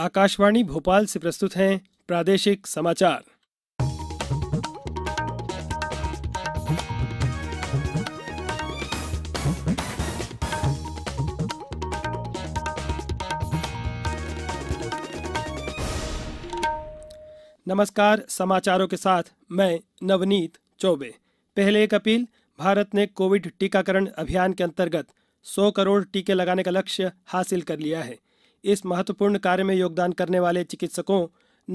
आकाशवाणी भोपाल से प्रस्तुत हैं प्रादेशिक समाचार नमस्कार समाचारों के साथ मैं नवनीत चौबे पहले एक अपील भारत ने कोविड टीकाकरण अभियान के अंतर्गत 100 करोड़ टीके लगाने का लक्ष्य हासिल कर लिया है इस महत्वपूर्ण कार्य में योगदान करने वाले चिकित्सकों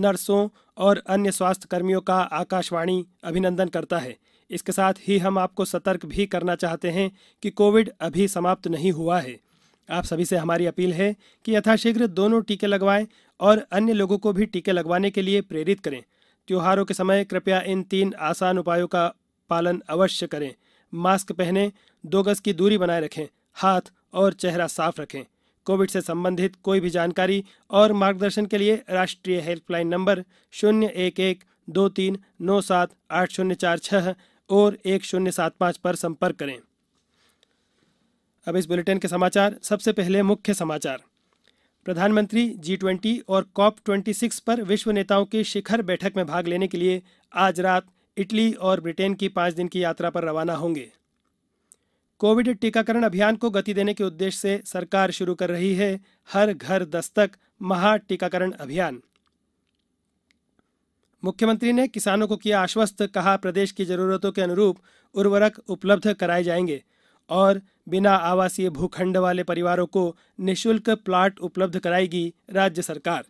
नर्सों और अन्य स्वास्थ्य कर्मियों का आकाशवाणी अभिनंदन करता है इसके साथ ही हम आपको सतर्क भी करना चाहते हैं कि कोविड अभी समाप्त नहीं हुआ है आप सभी से हमारी अपील है कि यथाशीघ्र दोनों टीके लगवाएं और अन्य लोगों को भी टीके लगवाने के लिए प्रेरित करें त्योहारों के समय कृपया इन तीन आसान उपायों का पालन अवश्य करें मास्क पहनें दो गज की दूरी बनाए रखें हाथ और चेहरा साफ रखें कोविड से संबंधित कोई भी जानकारी और मार्गदर्शन के लिए राष्ट्रीय हेल्पलाइन नंबर शून्य एक एक दो तीन नौ सात आठ शून्य चार छः और एक शून्य सात पाँच पर संपर्क करें अब इस बुलेटिन के समाचार सबसे पहले मुख्य समाचार प्रधानमंत्री जी ट्वेंटी और कॉप ट्वेंटी सिक्स पर विश्व नेताओं की शिखर बैठक में भाग लेने के लिए आज रात इटली और ब्रिटेन की पाँच दिन की यात्रा पर रवाना होंगे कोविड टीकाकरण अभियान को गति देने के उद्देश्य से सरकार शुरू कर रही है हर घर दस्तक महा टीकाकरण अभियान मुख्यमंत्री ने किसानों को किया आश्वस्त कहा प्रदेश की जरूरतों के अनुरूप उर्वरक उपलब्ध कराए जाएंगे और बिना आवासीय भूखंड वाले परिवारों को निशुल्क प्लाट उपलब्ध कराएगी राज्य सरकार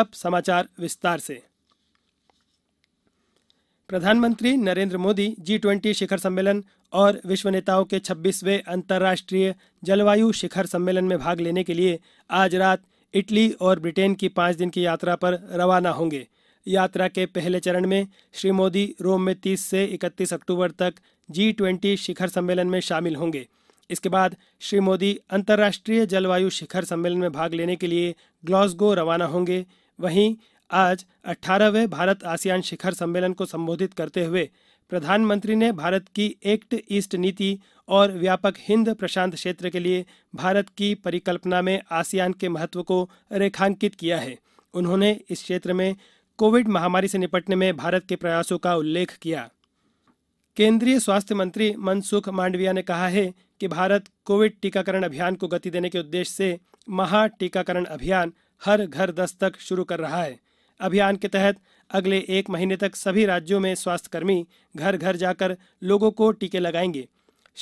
अब समाचार विस्तार से प्रधानमंत्री नरेंद्र मोदी जी ट्वेंटी शिखर सम्मेलन और विश्व नेताओं के 26वें अंतर्राष्ट्रीय जलवायु शिखर सम्मेलन में भाग लेने के लिए आज रात इटली और ब्रिटेन की पाँच दिन की यात्रा पर रवाना होंगे यात्रा के पहले चरण में श्री मोदी रोम में 30 से 31 अक्टूबर तक जी ट्वेंटी शिखर सम्मेलन में शामिल होंगे इसके बाद श्री मोदी अंतर्राष्ट्रीय जलवायु शिखर सम्मेलन में भाग लेने के लिए ग्लासगो रवाना होंगे वहीं आज 18वें भारत आसियान शिखर सम्मेलन को संबोधित करते हुए प्रधानमंत्री ने भारत की एक्ट ईस्ट नीति और व्यापक हिंद प्रशांत क्षेत्र के लिए भारत की परिकल्पना में आसियान के महत्व को रेखांकित किया है उन्होंने इस क्षेत्र में कोविड महामारी से निपटने में भारत के प्रयासों का उल्लेख किया केंद्रीय स्वास्थ्य मंत्री मनसुख मांडविया ने कहा है कि भारत कोविड टीकाकरण अभियान को गति देने के उद्देश्य से महा टीकाकरण अभियान हर घर दस्तक शुरू कर रहा है अभियान के तहत अगले एक महीने तक सभी राज्यों में स्वास्थ्यकर्मी घर घर जाकर लोगों को टीके लगाएंगे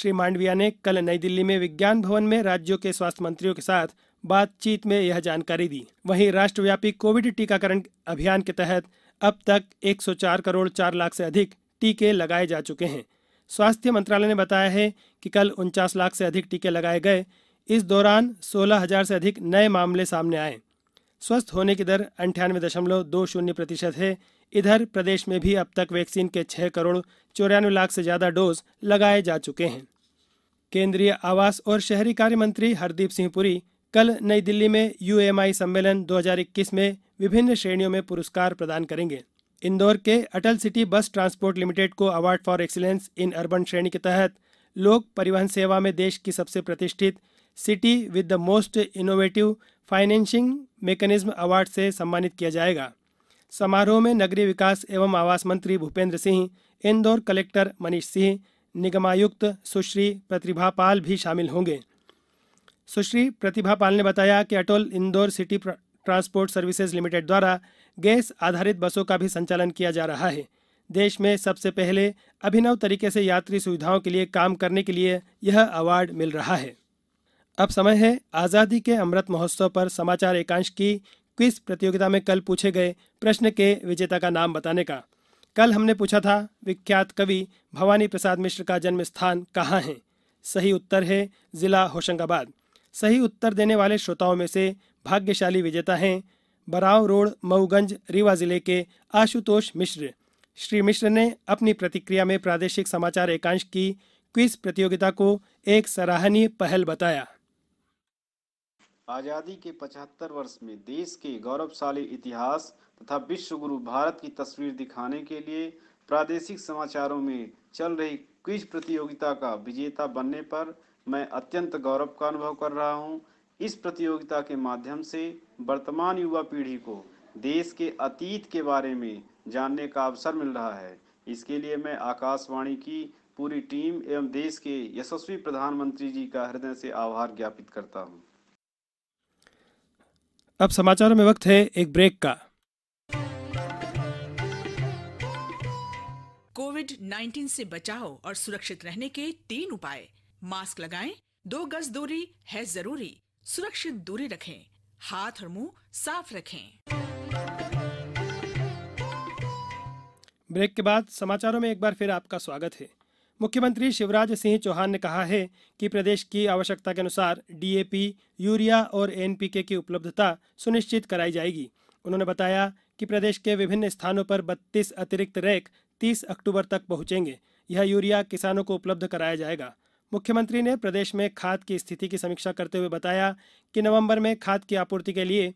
श्री मांडविया ने कल नई दिल्ली में विज्ञान भवन में राज्यों के स्वास्थ्य मंत्रियों के साथ बातचीत में यह जानकारी दी वहीं राष्ट्रव्यापी कोविड टीकाकरण अभियान के तहत अब तक 104 करोड़ 4 लाख से अधिक टीके लगाए जा चुके हैं स्वास्थ्य मंत्रालय ने बताया है कि कल उनचास लाख से अधिक टीके लगाए गए इस दौरान सोलह हजार से अधिक नए मामले सामने आए स्वस्थ होने की दर अंठानवे दशमलव दो शून्य प्रतिशत है इधर प्रदेश में भी अब तक वैक्सीन के छह करोड़ चौरानवे लाख से ज्यादा डोज लगाए जा चुके हैं केंद्रीय आवास और शहरी कार्य मंत्री हरदीप सिंह पुरी कल नई दिल्ली में यूएमआई सम्मेलन 2021 में विभिन्न श्रेणियों में पुरस्कार प्रदान करेंगे इंदौर के Atal city bus transport limited को award for excellence in urban श्रेणी के तहत लोक परिवहन सेवा में देश की सबसे प्रतिष्ठित city with the most innovative financing mechanism award से सम्मानित किया जाएगा समारोह में नगरीय विकास एवं आवास मंत्री भूपेंद्र सिंह इंदौर कलेक्टर मनीष सिंह निगमायुक्त सुश्री प्रतिभा पाल भी शामिल होंगे सुश्री प्रतिभा पाल ने बताया कि Atal Indore city transport services limited द्वारा गैस आधारित बसों का भी संचालन किया जा रहा है देश में सबसे पहले अभिनव तरीके से यात्री सुविधाओं के लिए काम करने के लिए यह अवार्ड मिल रहा है अब समय है आज़ादी के अमृत महोत्सव पर समाचार एकांश की क्विज प्रतियोगिता में कल पूछे गए प्रश्न के विजेता का नाम बताने का कल हमने पूछा था विख्यात कवि भवानी प्रसाद मिश्र का जन्म स्थान कहाँ है सही उत्तर है जिला होशंगाबाद सही उत्तर देने वाले श्रोताओं में से भाग्यशाली विजेता हैं बराव रोड मऊगंज रीवा जिले के आशुतोष मिश्र श्री मिश्र ने अपनी प्रतिक्रिया में प्रादेशिक समाचार एकांश की क्विज प्रतियोगिता को एक सराहनीय पहल बताया आज़ादी के 75 वर्ष में देश के गौरवशाली इतिहास तथा विश्व गुरु भारत की तस्वीर दिखाने के लिए प्रादेशिक समाचारों में चल रही क्विज प्रतियोगिता का विजेता बनने पर मैं अत्यंत गौरव का अनुभव कर रहा हूँ इस प्रतियोगिता के माध्यम से वर्तमान युवा पीढ़ी को देश के अतीत के बारे में जानने का अवसर मिल रहा है इसके लिए मैं आकाशवाणी की पूरी टीम एवं देश के यशस्वी प्रधानमंत्री जी का हृदय से आभार ज्ञापित करता हूँ अब समाचारों में वक्त है एक ब्रेक का कोविड 19 से बचाव और सुरक्षित रहने के तीन उपाय मास्क लगाएं, दो गज दूरी है जरूरी सुरक्षित दूरी रखें हाथ और मुंह साफ रखें ब्रेक के बाद समाचारों में एक बार फिर आपका स्वागत है मुख्यमंत्री शिवराज सिंह चौहान ने कहा है कि प्रदेश की आवश्यकता के अनुसार डीएपी यूरिया और एनपीके की उपलब्धता सुनिश्चित कराई जाएगी उन्होंने बताया कि प्रदेश के विभिन्न स्थानों पर बत्तीस अतिरिक्त रैक तीस अक्टूबर तक पहुंचेंगे यह यूरिया किसानों को उपलब्ध कराया जाएगा मुख्यमंत्री ने प्रदेश में खाद की स्थिति की समीक्षा करते हुए बताया कि नवंबर में खाद की आपूर्ति के लिए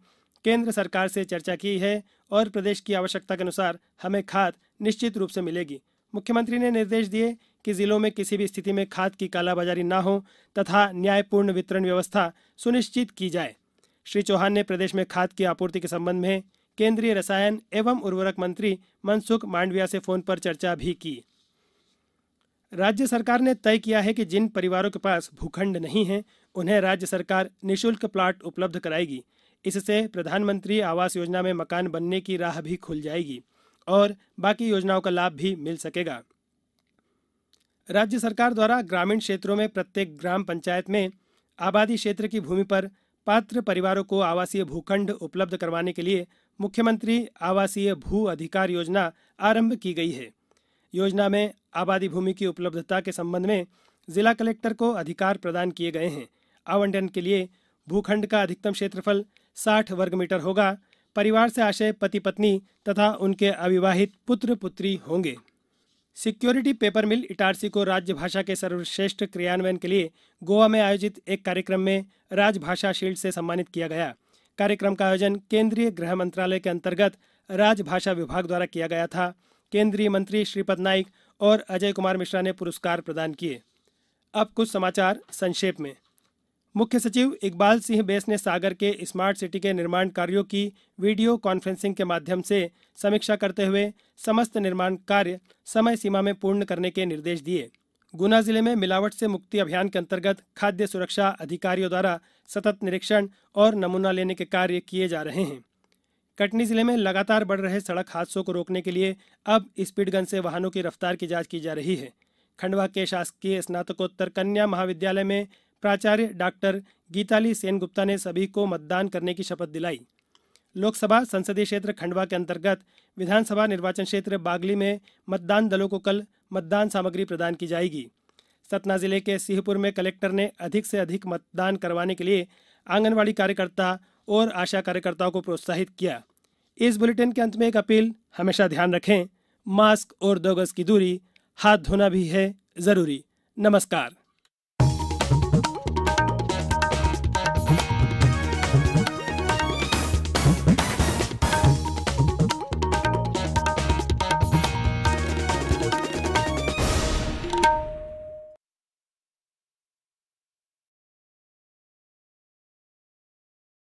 केंद्र सरकार से चर्चा की है और प्रदेश की आवश्यकता के अनुसार हमें खाद निश्चित रूप से मिलेगी मुख्यमंत्री ने निर्देश दिए कि जिलों में किसी भी स्थिति में खाद की कालाबाजारी न हो तथा न्यायपूर्ण वितरण व्यवस्था सुनिश्चित की जाए श्री चौहान ने प्रदेश में खाद की आपूर्ति के संबंध में केंद्रीय रसायन एवं उर्वरक मंत्री मनसुख मांडविया से फोन पर चर्चा भी की राज्य सरकार ने तय किया है कि जिन परिवारों के पास भूखंड नहीं है उन्हें राज्य सरकार निशुल्क प्लाट उपलब्ध कराएगी इससे प्रधानमंत्री आवास योजना में मकान बनने की राह भी खुल जाएगी और बाकी योजनाओं का लाभ भी मिल सकेगा राज्य सरकार द्वारा ग्रामीण क्षेत्रों में प्रत्येक ग्राम पंचायत में आबादी क्षेत्र की भूमि पर पात्र परिवारों को आवासीय भूखंड उपलब्ध करवाने के लिए मुख्यमंत्री आवासीय भू अधिकार योजना आरंभ की गई है योजना में आबादी भूमि की उपलब्धता के संबंध में जिला कलेक्टर को अधिकार प्रदान किए गए हैं आवंटन के लिए भूखंड का अधिकतम क्षेत्रफल 60 वर्ग मीटर होगा परिवार से आशय पति पत्नी तथा उनके अविवाहित पुत्र पुत्री होंगे सिक्योरिटी पेपर मिल इटारसी को राज्य भाषा के सर्वश्रेष्ठ क्रियान्वयन के लिए गोवा में आयोजित एक कार्यक्रम में राजभाषा शील्ड से सम्मानित किया गया कार्यक्रम का आयोजन केंद्रीय गृह मंत्रालय के अंतर्गत राजभाषा विभाग द्वारा किया गया था केंद्रीय मंत्री श्रीपद नाइक और अजय कुमार मिश्रा ने पुरस्कार प्रदान किए अब कुछ समाचार संक्षेप में मुख्य सचिव इकबाल सिंह बेस ने सागर के स्मार्ट सिटी के निर्माण कार्यों की वीडियो कॉन्फ्रेंसिंग के माध्यम से समीक्षा करते हुए समस्त निर्माण कार्य समय सीमा में पूर्ण करने के निर्देश दिए गुना जिले में मिलावट से मुक्ति अभियान के अंतर्गत खाद्य सुरक्षा अधिकारियों द्वारा सतत निरीक्षण और नमूना लेने के कार्य किए जा रहे हैं कटनी जिले में लगातार बढ़ रहे सड़क हादसों को रोकने के लिए अब स्पीड गन से वाहनों की रफ्तार की जांच की जा रही है खंडवा के शासकीय स्नातकोत्तर कन्या महाविद्यालय में प्राचार्य डॉक्टर गीताली सेनगुप्ता ने सभी को मतदान करने की शपथ दिलाई लोकसभा संसदीय क्षेत्र खंडवा के अंतर्गत विधानसभा निर्वाचन क्षेत्र बागली में मतदान दलों को कल मतदान सामग्री प्रदान की जाएगी सतना जिले के सिंहपुर में कलेक्टर ने अधिक से अधिक मतदान करवाने के लिए आंगनबाड़ी कार्यकर्ता और आशा कार्यकर्ताओं को प्रोत्साहित किया इस बुलेटिन के अंत में एक अपील हमेशा ध्यान रखें मास्क और दो गज की दूरी हाथ धोना भी है जरूरी नमस्कार